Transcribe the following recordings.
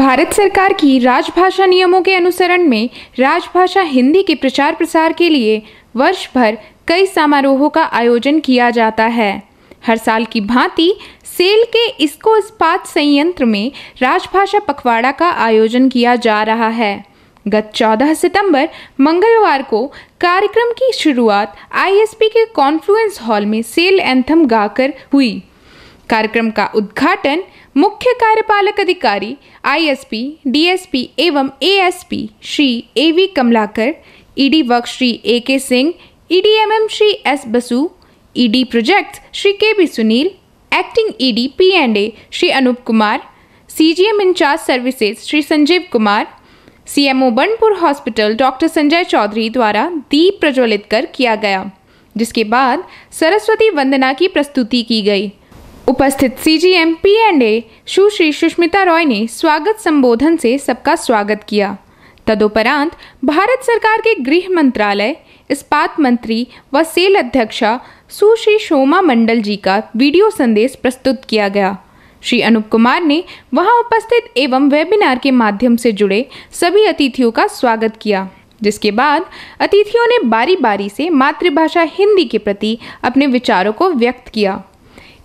भारत सरकार की राजभाषा नियमों के अनुसरण में राजभाषा हिंदी के प्रचार प्रसार के लिए वर्ष भर कई समारोहों का आयोजन किया जाता है हर साल की भांति सेल के इसको इस्पात संयंत्र में राजभाषा पखवाड़ा का आयोजन किया जा रहा है गत 14 सितंबर मंगलवार को कार्यक्रम की शुरुआत आईएसपी के कॉन्फ्लुएंस हॉल में सेल एंथम गाकर हुई कार्यक्रम का उद्घाटन मुख्य कार्यपालक अधिकारी आईएसपी डीएसपी एवं ASP Shri A V Kamalakar ED e work Shri A K Singh EDMM e Shri S Basu ED e projects Shri K B Sunil acting ED P and A Shri Anoop Kumar CGM incharge services Shri Sanjeev Kumar CMO Burnpur hospital doctor Sanjay Chaudhary द्वारा दीप प्रज्वलित कर किया गया जिसके बाद सरस्वती वंदना की प्रस्तुति की गई उपस्थित C G M P and A Sushri Sushmita Roy ने स्वागत संबोधन से सबका स्वागत किया तदुपरांत भारत सरकार के गृह मंत्रालय इस्पात मंत्री व सेल अध्यक्षा सुश्री शोमा मंडल जी का वीडियो संदेश प्रस्तुत किया गया श्री अनूप कुमार ने वहां उपस्थित एवं वेबिनार के माध्यम से जुड़े सभी अतिथियों का स्वागत किया जिसके बाद अतिथियों ने बारी बारी से मातृभाषा हिंदी के प्रति अपने विचारों को व्यक्त किया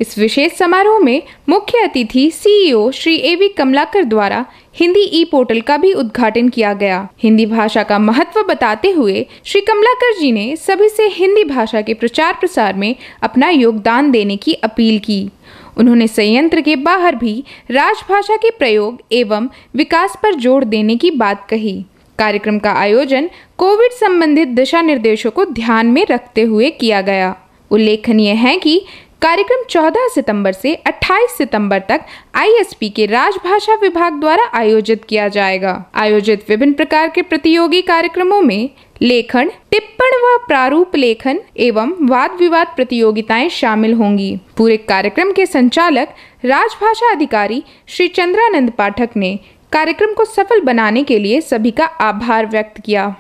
इस विशेष समारोह में मुख्य अतिथि CEO e Shri A V Kamalakar द्वारा हिंदी ई पोर्टल का भी उद्घाटन किया गया हिंदी भाषा का महत्व बताते हुए श्री कमलाकर जी ने सभी से हिंदी भाषा के प्रचार प्रसार में अपना योगदान देने की अपील की उन्होंने संयंत्र के बाहर भी राजभाषा के प्रयोग एवं विकास पर जोर देने की बात कही कार्यक्रम का आयोजन कोविड संबंधित दिशा निर्देशों को ध्यान में रखते हुए किया गया उल्लेखनीय है कि कार्यक्रम 14 सितंबर से 28 सितंबर तक आईएसपी के राजभाषा विभाग द्वारा आयोजित किया जाएगा आयोजित विभिन्न प्रकार के प्रतियोगी कार्यक्रमों में लेखन टिप्पण व प्रारूप लेखन एवं वाद विवाद प्रतियोगिताएं शामिल होंगी पूरे कार्यक्रम के संचालक राजभाषा अधिकारी श्री चंद्रानंद पाठक ने कार्यक्रम को सफल बनाने के लिए सभी का आभार व्यक्त किया